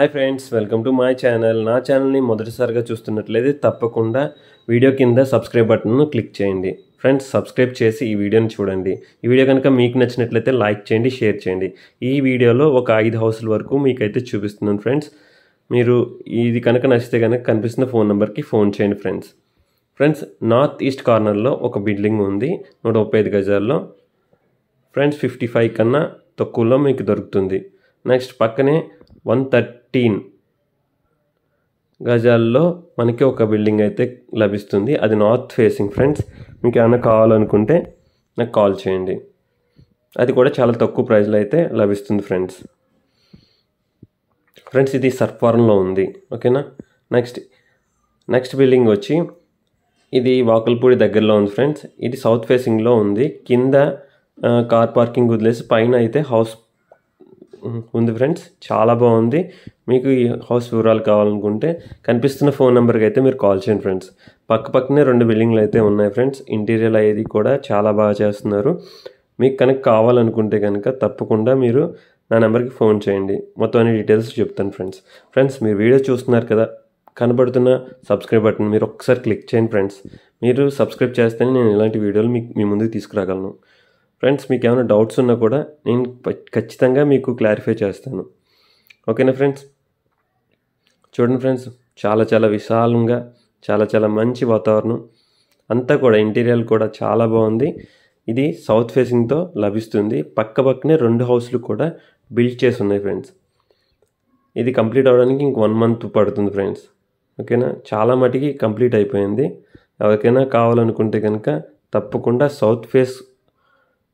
Hi friends welcome to my channel నా ఛానల్ని మొదటిసారిగా చూస్తున్నట్లయితే తప్పకుండా వీడియో కింద సబ్స్క్రైబ్ బటన్ను క్లిక్ చేయండి ఫ్రెండ్స్ సబ్స్క్రైబ్ చేసి ఈ వీడియోని చూడండి ఈ వీడియో కనుక మీకు నచ్చినట్లయితే లైక్ చేయండి షేర్ చేయండి ఈ వీడియోలో ఒక ఐదు హౌస్ల వరకు మీకైతే చూపిస్తున్నాను ఫ్రెండ్స్ మీరు ఇది కనుక నచ్చితే కనుక కనిపిస్తున్న ఫోన్ నెంబర్కి ఫోన్ చేయండి ఫ్రెండ్స్ ఫ్రెండ్స్ నార్త్ ఈస్ట్ కార్నర్లో ఒక బిల్డింగ్ ఉంది నూట ముప్పై ఐదు గజాల్లో ఫ్రెండ్స్ ఫిఫ్టీ ఫైవ్ కన్నా తక్కువలో మీకు దొరుకుతుంది నెక్స్ట్ పక్కనే వన్ థర్టీన్ గజాల్లో మనకి ఒక బిల్డింగ్ అయితే లభిస్తుంది అది నార్త్ ఫేసింగ్ ఫ్రెండ్స్ మీకు ఏమైనా కావాలనుకుంటే నాకు కాల్ చేయండి అది కూడా చాలా తక్కువ ప్రైస్లో అయితే లభిస్తుంది ఫ్రెండ్స్ ఫ్రెండ్స్ ఇది సర్పవరంలో ఉంది ఓకేనా నెక్స్ట్ నెక్స్ట్ బిల్డింగ్ వచ్చి ఇది వాకల్పూడి దగ్గరలో ఉంది ఫ్రెండ్స్ ఇది సౌత్ ఫేసింగ్లో ఉంది కింద కార్ పార్కింగ్ వదిలేసి పైన అయితే హౌస్ ఉంది ఫ్రెండ్స్ చాలా బాగుంది మీకు ఈ హౌస్ వివరాలు కావాలనుకుంటే కనిపిస్తున్న ఫోన్ నెంబర్కి అయితే మీరు కాల్ చేయండి ఫ్రెండ్స్ పక్క పక్కనే రెండు బిల్డింగ్లు అయితే ఉన్నాయి ఫ్రెండ్స్ ఇంటీరియర్ అయ్యేది కూడా చాలా బాగా చేస్తున్నారు మీకు కనుక కావాలనుకుంటే కనుక తప్పకుండా మీరు నా నెంబర్కి ఫోన్ చేయండి మొత్తం అన్ని డీటెయిల్స్ చెప్తాను ఫ్రెండ్స్ ఫ్రెండ్స్ మీరు వీడియో చూస్తున్నారు కదా కనబడుతున్న సబ్స్క్రైబ్ బటన్ మీరు ఒకసారి క్లిక్ చేయండి ఫ్రెండ్స్ మీరు సబ్స్క్రైబ్ చేస్తేనే నేను ఇలాంటి వీడియోలు మీకు మీ ముందుకు తీసుకురాగలను ఫ్రెండ్స్ మీకు ఏమైనా డౌట్స్ ఉన్నా కూడా నేను ఖచ్చితంగా మీకు క్లారిఫై చేస్తాను ఓకేనా ఫ్రెండ్స్ చూడండి ఫ్రెండ్స్ చాలా చాలా విశాలంగా చాలా చాలా మంచి వాతావరణం అంతా కూడా ఇంటీరియర్ కూడా చాలా బాగుంది ఇది సౌత్ ఫేసింగ్తో లభిస్తుంది పక్క పక్కనే రెండు హౌస్లు కూడా బిల్డ్ చేసి ఉన్నాయి ఫ్రెండ్స్ ఇది కంప్లీట్ అవ్వడానికి ఇంక వన్ మంత్ పడుతుంది ఫ్రెండ్స్ ఓకేనా చాలా మటుకి కంప్లీట్ అయిపోయింది ఎవరికైనా కావాలనుకుంటే కనుక తప్పకుండా సౌత్ ఫేస్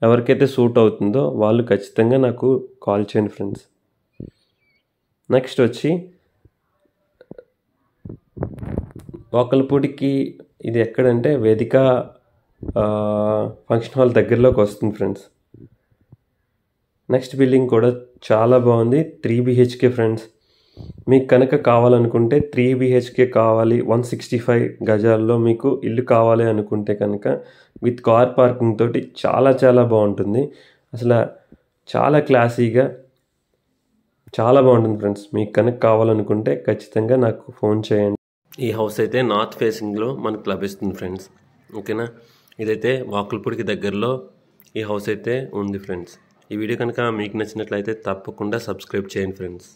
ఎవరికైతే సూట్ అవుతుందో వాళ్ళు ఖచ్చితంగా నాకు కాల్ చేయండి ఫ్రెండ్స్ నెక్స్ట్ వచ్చి వాకలపూడికి ఇది ఎక్కడంటే వేదిక ఫంక్షన్ హాల్ దగ్గరలోకి వస్తుంది ఫ్రెండ్స్ నెక్స్ట్ బిల్డింగ్ కూడా చాలా బాగుంది త్రీ బీహెచ్కే ఫ్రెండ్స్ మీకు కనుక కావాలనుకుంటే త్రీ బీహెచ్కే కావాలి వన్ సిక్స్టీ ఫైవ్ గజాల్లో మీకు ఇల్లు కావాలి అనుకుంటే కనుక విత్ కార్ పార్కింగ్ తోటి చాలా చాలా బాగుంటుంది అసలు చాలా క్లాసీగా చాలా బాగుంటుంది ఫ్రెండ్స్ మీకు కనుక కావాలనుకుంటే ఖచ్చితంగా నాకు ఫోన్ చేయండి ఈ హౌస్ అయితే నార్త్ ఫేసింగ్లో మనకు లభిస్తుంది ఫ్రెండ్స్ ఓకేనా ఇదైతే వాకుల్పూడికి దగ్గరలో ఈ హౌస్ అయితే ఉంది ఫ్రెండ్స్ ఈ వీడియో కనుక మీకు నచ్చినట్లయితే తప్పకుండా సబ్స్క్రైబ్ చేయండి ఫ్రెండ్స్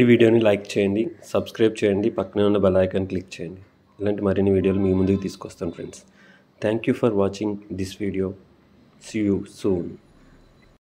ఈ వీడియోని లైక్ చేయండి సబ్స్క్రైబ్ చేయండి పక్కనే ఉన్న బెల్ ఐకాన్ క్లిక్ చేయండి ఇలాంటి మరిన్ని వీడియోలు మీ ముందుకు తీసుకొస్తాను friends Thank you for watching this video. See you soon.